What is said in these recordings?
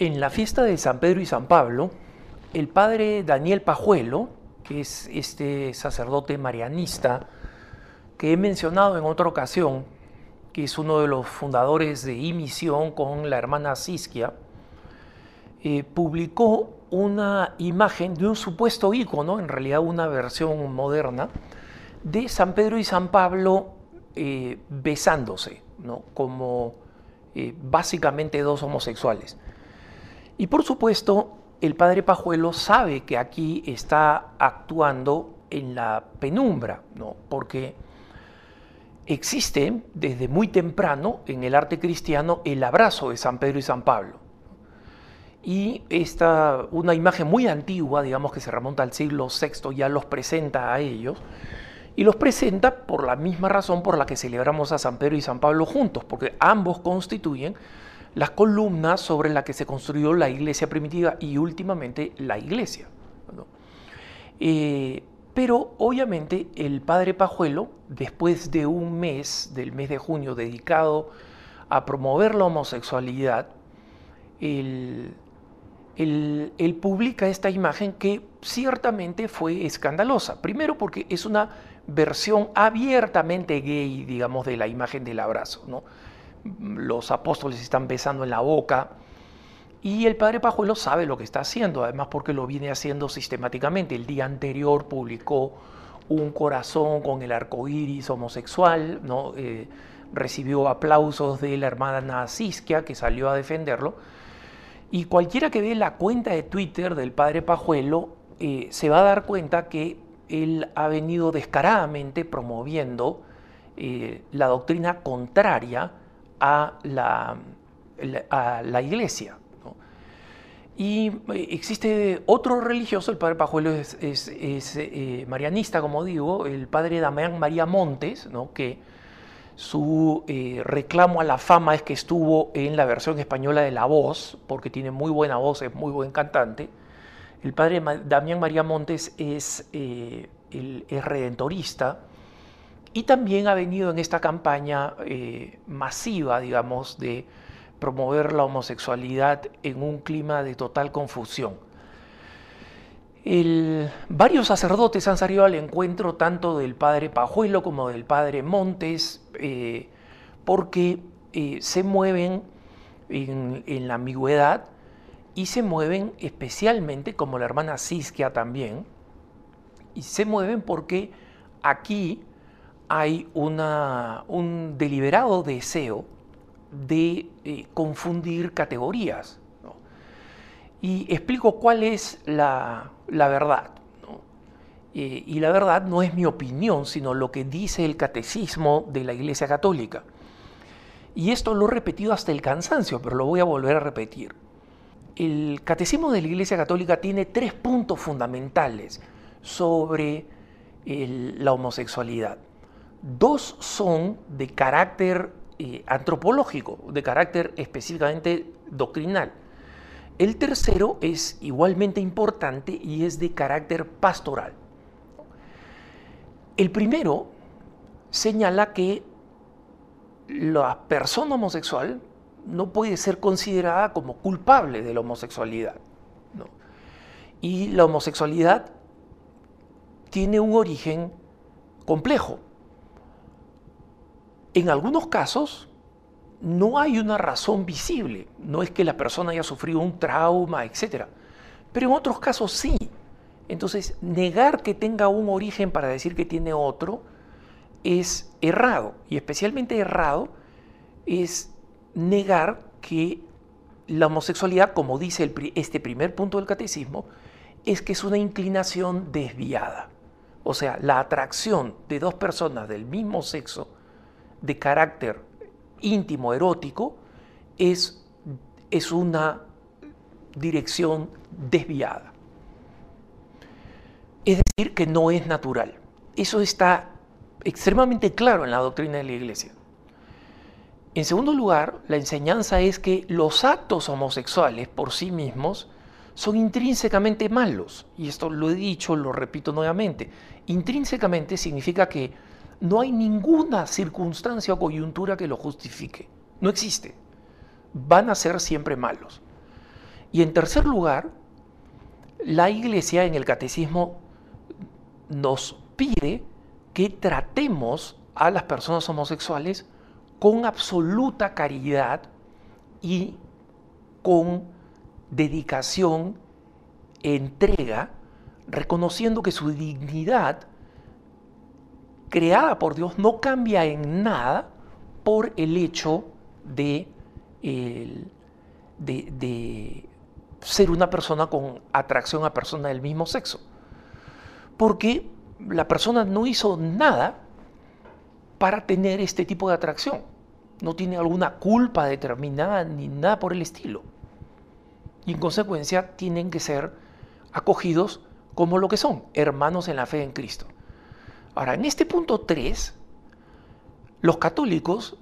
En la fiesta de San Pedro y San Pablo, el padre Daniel Pajuelo, que es este sacerdote marianista, que he mencionado en otra ocasión, que es uno de los fundadores de Imisión con la hermana Sisquia, eh, publicó una imagen de un supuesto ícono, en realidad una versión moderna, de San Pedro y San Pablo eh, besándose, como eh, básicamente dos homosexuales. Y por supuesto, el padre Pajuelo sabe que aquí está actuando en la penumbra, ¿no? porque existe desde muy temprano en el arte cristiano el abrazo de San Pedro y San Pablo. Y esta, una imagen muy antigua, digamos que se remonta al siglo VI, ya los presenta a ellos. Y los presenta por la misma razón por la que celebramos a San Pedro y San Pablo juntos, porque ambos constituyen las columnas sobre las que se construyó la iglesia primitiva y últimamente la iglesia. Eh, pero obviamente el padre Pajuelo, después de un mes, del mes de junio, dedicado a promover la homosexualidad, él, publica esta imagen que ciertamente fue escandalosa. Primero porque es una versión abiertamente gay, digamos, de la imagen del abrazo, ¿no? los apóstoles están besando en la boca. Y el padre Pajuelo sabe lo que está haciendo, además porque lo viene haciendo sistemáticamente. El día anterior publicó un corazón con el arco iris homosexual, ¿no? Eh, recibió aplausos de la hermana Nazisquia, que salió a defenderlo. Y cualquiera que ve la cuenta de Twitter del padre Pajuelo eh, se va a dar cuenta que él ha venido descaradamente promoviendo eh, la doctrina contraria a la, iglesia. Y eh, existe otro religioso, el padre Pajuelo es, eh, marianista, como digo, el padre Damián María Montes, ¿no? que su eh, reclamo a la fama es que estuvo en la versión española de La Voz, porque tiene muy buena voz, es muy buen cantante. El padre Damián María Montes es, el, es redentorista, y también ha venido en esta campaña eh, masiva, digamos, de promover la homosexualidad en un clima de total confusión. varios sacerdotes han salido al encuentro tanto del padre Pajuelo como del padre Montes, eh, porque eh, se mueven en, la ambigüedad y se mueven especialmente, como la hermana Sisquia también, y se mueven porque aquí hay un deliberado deseo de eh, confundir categorías. Y explico cuál es la, verdad. Eh, y la verdad no es mi opinión, sino lo que dice el catecismo de la Iglesia Católica. Y esto lo he repetido hasta el cansancio, pero lo voy a volver a repetir. El catecismo de la Iglesia Católica tiene tres puntos fundamentales sobre la homosexualidad. Dos son de carácter eh, antropológico, de carácter específicamente doctrinal. El tercero es igualmente importante y es de carácter pastoral. El primero señala que la persona homosexual no puede ser considerada como culpable de la homosexualidad. Y la homosexualidad tiene un origen complejo. En algunos casos no hay una razón visible, no es que la persona haya sufrido un trauma, etc. Pero en otros casos sí. Entonces, negar que tenga un origen para decir que tiene otro es errado. Y especialmente errado es negar que la homosexualidad, como dice este primer punto del catecismo, es que es una inclinación desviada. O sea, la atracción de dos personas del mismo sexo de carácter íntimo, erótico, es, es una dirección desviada. Es decir, que no es natural. Eso está extremadamente claro en la doctrina de la Iglesia. En segundo lugar, la enseñanza es que los actos homosexuales por sí mismos son intrínsecamente malos. Y esto lo he dicho, lo repito nuevamente. Intrínsecamente significa que no hay ninguna circunstancia o coyuntura que lo justifique. No existe. Van a ser siempre malos. Y en tercer lugar, la Iglesia en el Catecismo nos pide que tratemos a las personas homosexuales con absoluta caridad y con dedicación, entrega, reconociendo que su dignidad creada por Dios no cambia en nada por el hecho de, de, ser una persona con atracción a personas del mismo sexo. Porque la persona no hizo nada para tener este tipo de atracción. No tiene alguna culpa determinada ni nada por el estilo. Y en consecuencia tienen que ser acogidos como lo que son, hermanos en la fe en Cristo. Ahora, en este punto 3, los católicos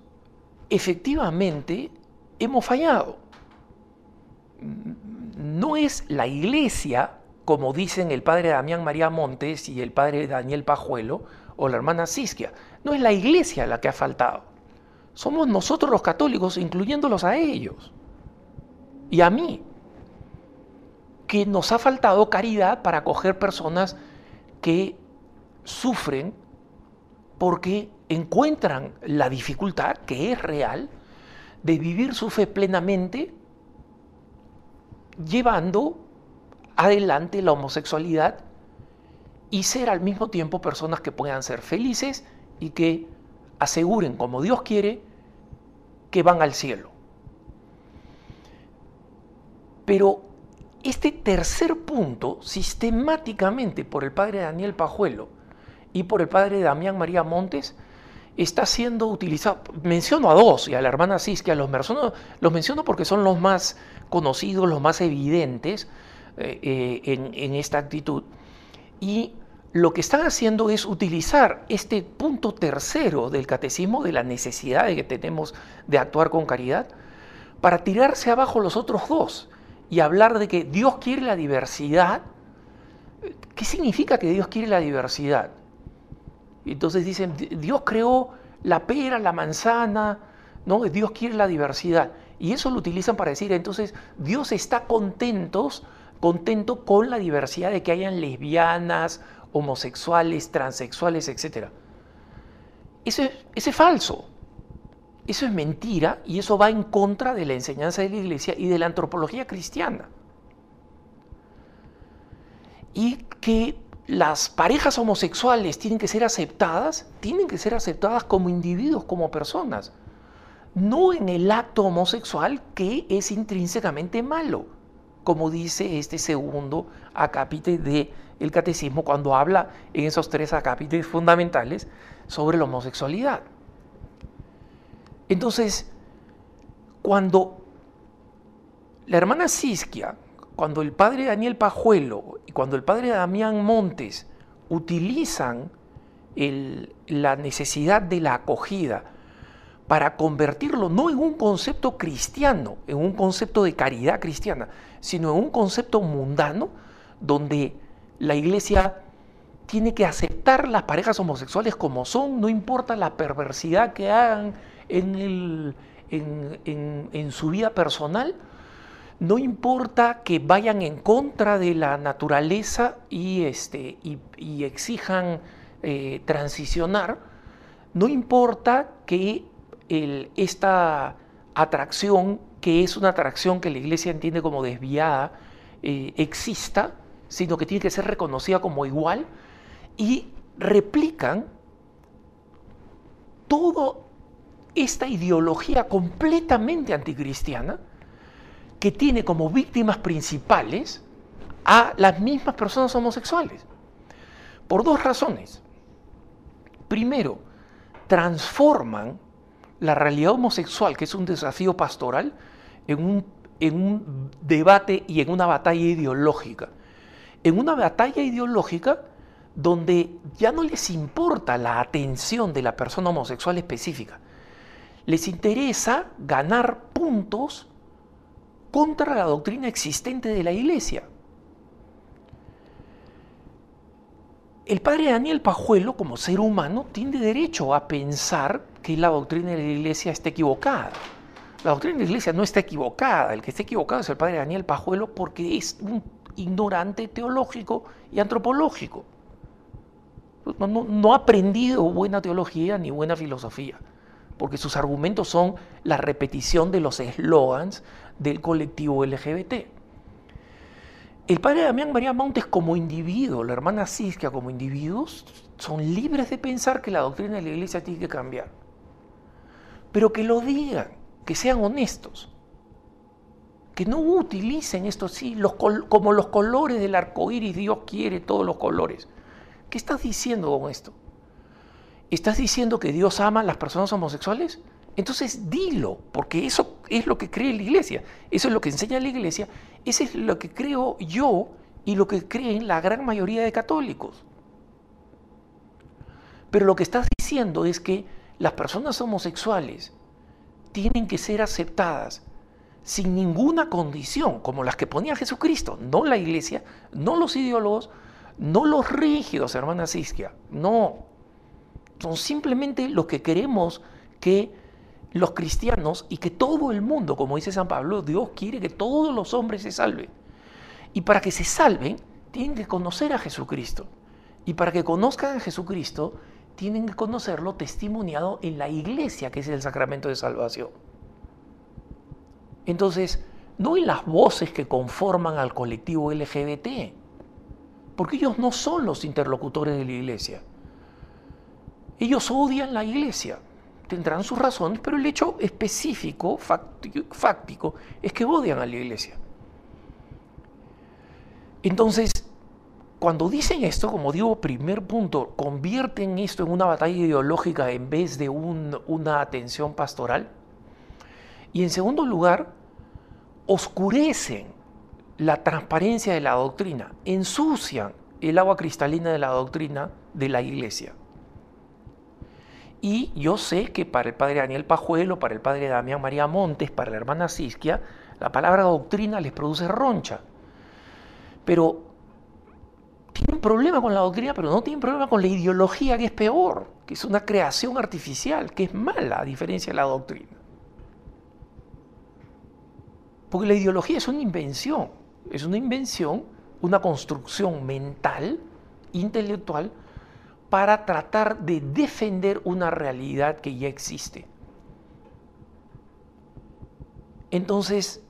efectivamente hemos fallado. No es la iglesia, como dicen el padre Damián María Montes y el padre Daniel Pajuelo o la hermana Sisquia, no es la iglesia la que ha faltado. Somos nosotros los católicos, incluyéndolos a ellos y a mí, que nos ha faltado caridad para acoger personas que sufren porque encuentran la dificultad, que es real, de vivir su fe plenamente llevando adelante la homosexualidad y ser al mismo tiempo personas que puedan ser felices y que aseguren, como Dios quiere, que van al cielo. Pero este tercer punto, sistemáticamente por el padre Daniel Pajuelo, y por el padre Damián María Montes, está siendo utilizado. Menciono a dos y a la hermana a los menciono, los menciono porque son los más conocidos, los más evidentes eh, eh, en, en, esta actitud. Y lo que están haciendo es utilizar este punto tercero del catecismo, de la necesidad de que tenemos de actuar con caridad, para tirarse abajo los otros dos y hablar de que Dios quiere la diversidad. ¿Qué significa que Dios quiere la diversidad? entonces dicen, Dios creó la pera, la manzana, ¿no? Dios quiere la diversidad. Y eso lo utilizan para decir, entonces, Dios está contentos, contento con la diversidad de que hayan lesbianas, homosexuales, transexuales, etc. Eso es, eso es falso. Eso es mentira y eso va en contra de la enseñanza de la iglesia y de la antropología cristiana. Y que las parejas homosexuales tienen que ser aceptadas, tienen que ser aceptadas como individuos, como personas, no en el acto homosexual que es intrínsecamente malo, como dice este segundo acápite del catecismo cuando habla en esos tres acápites fundamentales sobre la homosexualidad. Entonces, cuando la hermana Siskia cuando el padre Daniel Pajuelo y cuando el padre Damián Montes utilizan la necesidad de la acogida para convertirlo no en un concepto cristiano, en un concepto de caridad cristiana, sino en un concepto mundano donde la iglesia tiene que aceptar las parejas homosexuales como son, no importa la perversidad que hagan en su vida personal, no importa que vayan en contra de la naturaleza y, este, exijan eh, transicionar, no importa que esta atracción, que es una atracción que la iglesia entiende como desviada, eh, exista, sino que tiene que ser reconocida como igual, y replican toda esta ideología completamente anticristiana, que tiene como víctimas principales a las mismas personas homosexuales. Por dos razones. Primero, transforman la realidad homosexual, que es un desafío pastoral, en un, en un, debate y en una batalla ideológica. En una batalla ideológica donde ya no les importa la atención de la persona homosexual específica. Les interesa ganar puntos contra la doctrina existente de la Iglesia. El padre Daniel Pajuelo, como ser humano, tiene derecho a pensar que la doctrina de la Iglesia está equivocada. La doctrina de la Iglesia no está equivocada. El que está equivocado es el padre Daniel Pajuelo porque es un ignorante teológico y antropológico. No, ha aprendido buena teología ni buena filosofía, porque sus argumentos son la repetición de los eslogans del colectivo LGBT. El padre Damián María Montes como individuo, la hermana Cisca como individuos, son libres de pensar que la doctrina de la iglesia tiene que cambiar. Pero que lo digan, que sean honestos, que no utilicen esto así, como los colores del arco iris, Dios quiere todos los colores. ¿Qué estás diciendo con esto? ¿Estás diciendo que Dios ama a las personas homosexuales? Entonces dilo, porque eso es lo que cree la iglesia, eso es lo que enseña la iglesia, eso es lo que creo yo y lo que creen la gran mayoría de católicos. Pero lo que estás diciendo es que las personas homosexuales tienen que ser aceptadas sin ninguna condición, como las que ponía Jesucristo, no la iglesia, no los ideólogos, no los rígidos, hermana Sisquia, no. Son simplemente lo que queremos que los cristianos y que todo el mundo, como dice San Pablo, Dios quiere que todos los hombres se salven. Y para que se salven, tienen que conocer a Jesucristo. Y para que conozcan a Jesucristo, tienen que conocerlo testimoniado en la iglesia, que es el sacramento de salvación. Entonces, no en las voces que conforman al colectivo LGBT, porque ellos no son los interlocutores de la iglesia. Ellos odian la iglesia tendrán sus razones, pero el hecho específico, fáctico, es que odian a la iglesia. Entonces, cuando dicen esto, como digo, primer punto, convierten esto en una batalla ideológica en vez de una atención pastoral. Y en segundo lugar, oscurecen la transparencia de la doctrina, ensucian el agua cristalina de la doctrina de la iglesia. Y yo sé que para el padre Daniel Pajuelo, para el padre Damián María Montes, para la hermana Sisquia, la palabra doctrina les produce roncha. Pero tienen problema con la doctrina, pero no tienen problema con la ideología, que es peor, que es una creación artificial, que es mala, a diferencia de la doctrina. Porque la ideología es una invención, es una invención, una construcción mental, intelectual, para tratar de defender una realidad que ya existe. Entonces,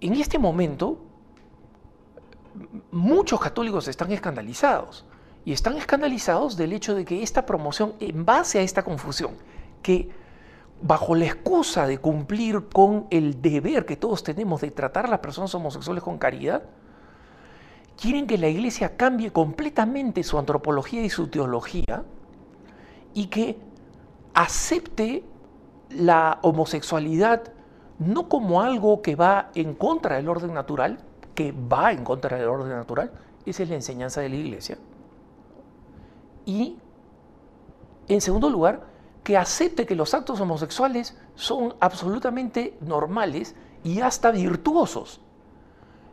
en este momento, muchos católicos están escandalizados y están escandalizados del hecho de que esta promoción, en base a esta confusión, que bajo la excusa de cumplir con el deber que todos tenemos de tratar a las personas homosexuales con caridad, quieren que la iglesia cambie completamente su antropología y su teología y que acepte la homosexualidad no como algo que va en contra del orden natural, que va en contra del orden natural, esa es la enseñanza de la iglesia. Y, en segundo lugar, que acepte que los actos homosexuales son absolutamente normales y hasta virtuosos.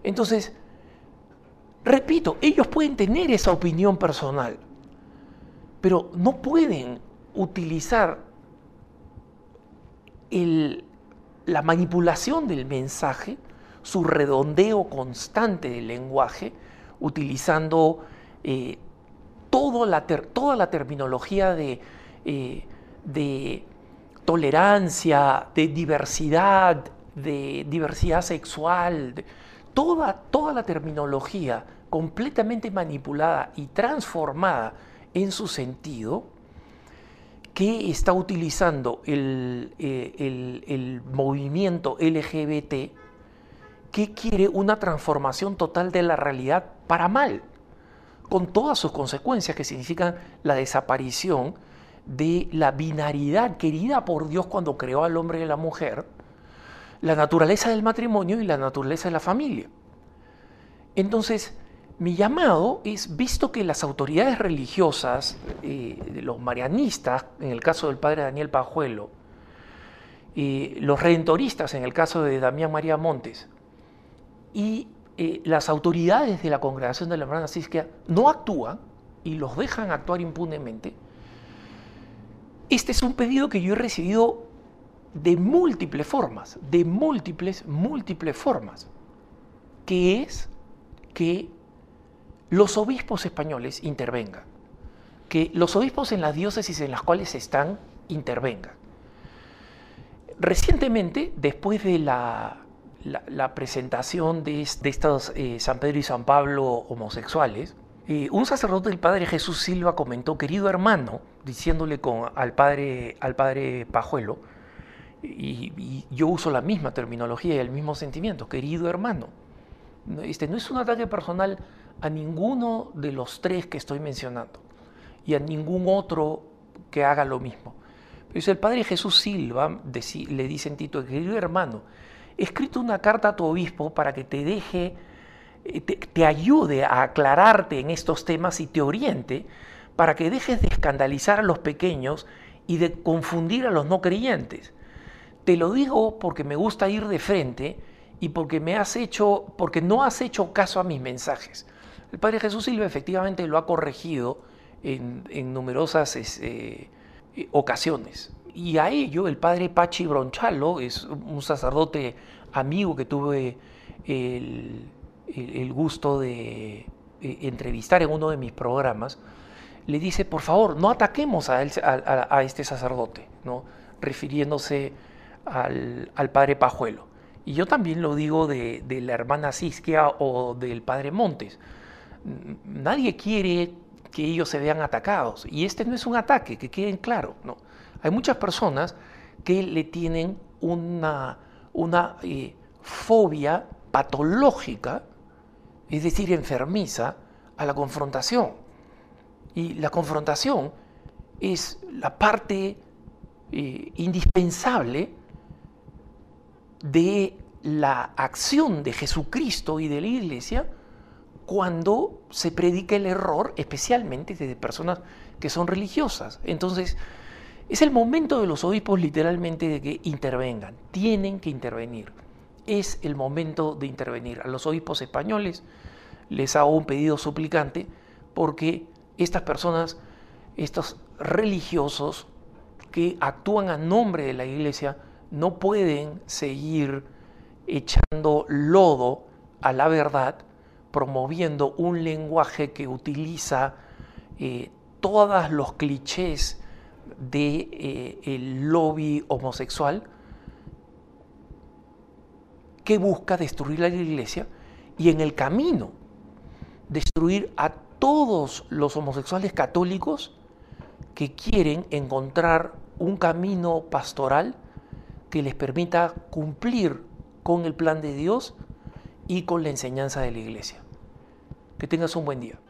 Entonces, Repito, ellos pueden tener esa opinión personal, pero no pueden utilizar la manipulación del mensaje, su redondeo constante del lenguaje, utilizando eh, toda, la toda la terminología eh, de, tolerancia, de diversidad, de diversidad sexual, toda, toda la terminología completamente manipulada y transformada en su sentido, que está utilizando el, eh, el, movimiento LGBT que quiere una transformación total de la realidad para mal, con todas sus consecuencias que significan la desaparición de la binaridad querida por Dios cuando creó al hombre y a la mujer, la naturaleza del matrimonio y la naturaleza de la familia. Entonces, mi llamado es, visto que las autoridades religiosas, eh, los marianistas, en el caso del padre Daniel Pajuelo, los redentoristas, en el caso de Damián María Montes, y eh, las autoridades de la Congregación de la Hermana Cisquia no actúan y los dejan actuar impunemente, este es un pedido que yo he recibido de múltiples formas, de múltiples, múltiples formas, que es que los obispos españoles intervengan, que los obispos en las diócesis en las cuales están intervengan. Recientemente, después de la, presentación de, estos eh, San Pedro y San Pablo homosexuales, eh, un sacerdote del Padre Jesús Silva comentó, querido hermano, diciéndole con, al, padre, al Padre Pajuelo, y, yo uso la misma terminología y el mismo sentimiento, querido hermano. Este no es un ataque personal a ninguno de los tres que estoy mencionando y a ningún otro que haga lo mismo. Pero el padre Jesús Silva le dice en Tito, querido hermano, he escrito una carta a tu obispo para que te deje, eh, te, te ayude a aclararte en estos temas y te oriente para que dejes de escandalizar a los pequeños y de confundir a los no creyentes. Te lo digo porque me gusta ir de frente y porque me has hecho porque no has hecho caso a mis mensajes. El Padre Jesús Silva efectivamente lo ha corregido en, numerosas eh, eh, ocasiones. Y a ello el Padre Pachi Bronchalo, es un sacerdote amigo que tuve el, gusto de entrevistar en uno de mis programas, le dice, por favor, no ataquemos a, este sacerdote, ¿no? refiriéndose al, padre Pajuelo. Y yo también lo digo de, de la hermana Sisquia o del padre Montes nadie quiere que ellos se vean atacados. Y este no es un ataque, que queden claro. No. Hay muchas personas que le tienen una, una eh, fobia patológica, es decir, enfermiza, a la confrontación. Y la confrontación es la parte eh, indispensable de la acción de Jesucristo y de la Iglesia cuando se predica el error, especialmente desde personas que son religiosas. Entonces, es el momento de los obispos literalmente de que intervengan, tienen que intervenir. Es el momento de intervenir. A los obispos españoles les hago un pedido suplicante porque estas personas, estos religiosos que actúan a nombre de la iglesia, no pueden seguir echando lodo a la verdad promoviendo un lenguaje que utiliza eh, todos los clichés del eh, lobby homosexual que busca destruir la iglesia y en el camino destruir a todos los homosexuales católicos que quieren encontrar un camino pastoral que les permita cumplir con el plan de Dios y con la enseñanza de la iglesia. Que tengas un buen día.